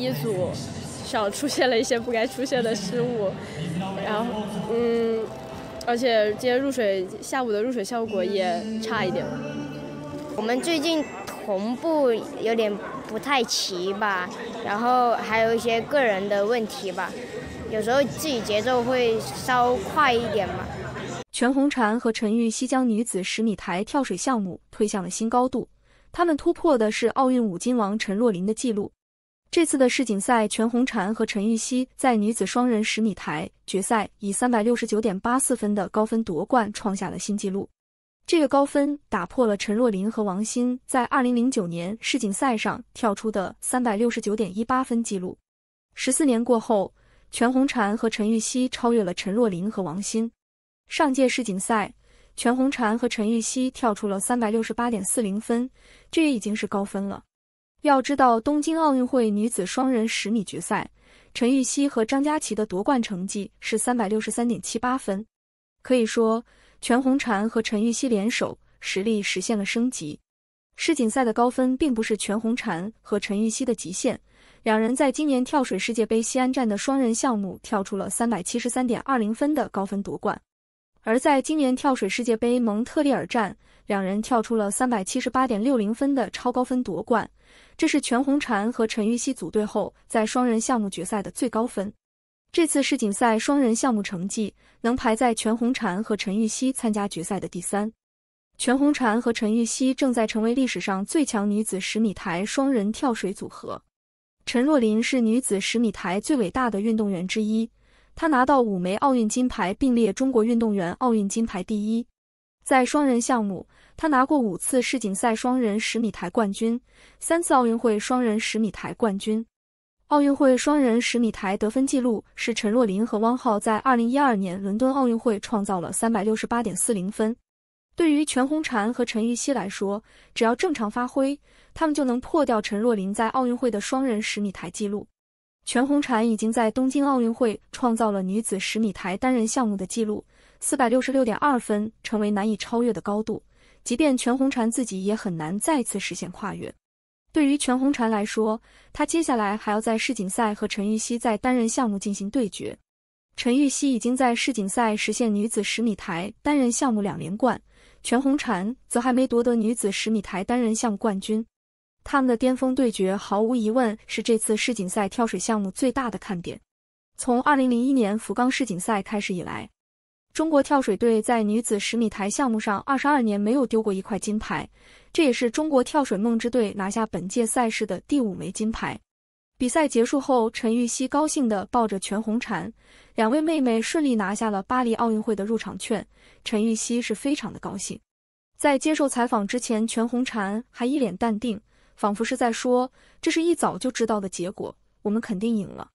一组少出现了一些不该出现的失误，然后嗯，而且今天入水下午的入水效果也差一点。我们最近同步有点不太齐吧，然后还有一些个人的问题吧，有时候自己节奏会稍快一点嘛。全红婵和陈玉希将女子十米台跳水项目推向了新高度，他们突破的是奥运五金王陈若琳的纪录。这次的世锦赛，全红婵和陈芋汐在女子双人十米台决赛以三百六十九点八四分的高分夺冠，创下了新纪录。这个高分打破了陈若琳和王鑫在二零零九年世锦赛上跳出的三百六十九点一八分纪录。十四年过后，全红婵和陈芋汐超越了陈若琳和王鑫。上届世锦赛，全红婵和陈芋汐跳出了三百六十八点四零分，这也已经是高分了。要知道，东京奥运会女子双人十米决赛，陈芋汐和张家齐的夺冠成绩是三百六十三点七八分。可以说，全红婵和陈芋汐联手实力实现了升级。世锦赛的高分并不是全红婵和陈芋汐的极限，两人在今年跳水世界杯西安站的双人项目跳出了三百七十三点二零分的高分夺冠。而在今年跳水世界杯蒙特利尔站，两人跳出了三百七十八点六零分的超高分夺冠，这是全红婵和陈芋汐组队后在双人项目决赛的最高分。这次世锦赛双人项目成绩能排在全红婵和陈芋汐参加决赛的第三。全红婵和陈芋汐正在成为历史上最强女子十米台双人跳水组合。陈若琳是女子十米台最伟大的运动员之一。他拿到五枚奥运金牌，并列中国运动员奥运金牌第一。在双人项目，他拿过五次世锦赛双人十米台冠军，三次奥运会双人十米台冠军。奥运会双人十米台得分记录是陈若琳和汪浩在2012年伦敦奥运会创造了368.40分。对于全红婵和陈芋汐来说，只要正常发挥，他们就能破掉陈若琳在奥运会的双人十米台记录。全红婵已经在东京奥运会创造了女子十米台单人项目的纪录，四百六十六点二分成为难以超越的高度。即便全红婵自己也很难再次实现跨越。对于全红婵来说，她接下来还要在世锦赛和陈芋汐在单人项目进行对决。陈芋汐已经在世锦赛实现女子十米台单人项目两连冠，全红婵则还没夺得女子十米台单人项目冠军。他们的巅峰对决毫无疑问是这次世锦赛跳水项目最大的看点。从2001年福冈世锦赛开始以来，中国跳水队在女子十米台项目上二十二年没有丢过一块金牌，这也是中国跳水梦之队拿下本届赛事的第五枚金牌。比赛结束后，陈芋汐高兴地抱着全红婵，两位妹妹顺利拿下了巴黎奥运会的入场券，陈芋汐是非常的高兴。在接受采访之前，全红婵还一脸淡定。仿佛是在说，这是一早就知道的结果，我们肯定赢了。